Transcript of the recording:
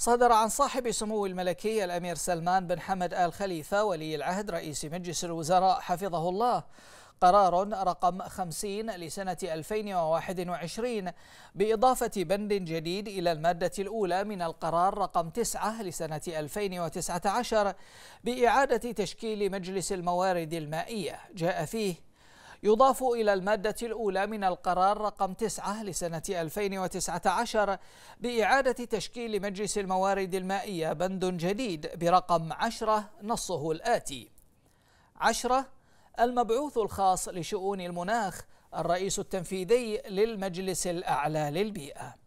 صدر عن صاحب سمو الملكي الأمير سلمان بن حمد آل خليفة ولي العهد رئيس مجلس الوزراء حفظه الله قرار رقم 50 لسنة 2021 بإضافة بند جديد إلى المادة الأولى من القرار رقم 9 لسنة 2019 بإعادة تشكيل مجلس الموارد المائية جاء فيه يضاف إلى المادة الأولى من القرار رقم 9 لسنة 2019 بإعادة تشكيل مجلس الموارد المائية بند جديد برقم 10 نصه الآتي 10 المبعوث الخاص لشؤون المناخ الرئيس التنفيذي للمجلس الأعلى للبيئة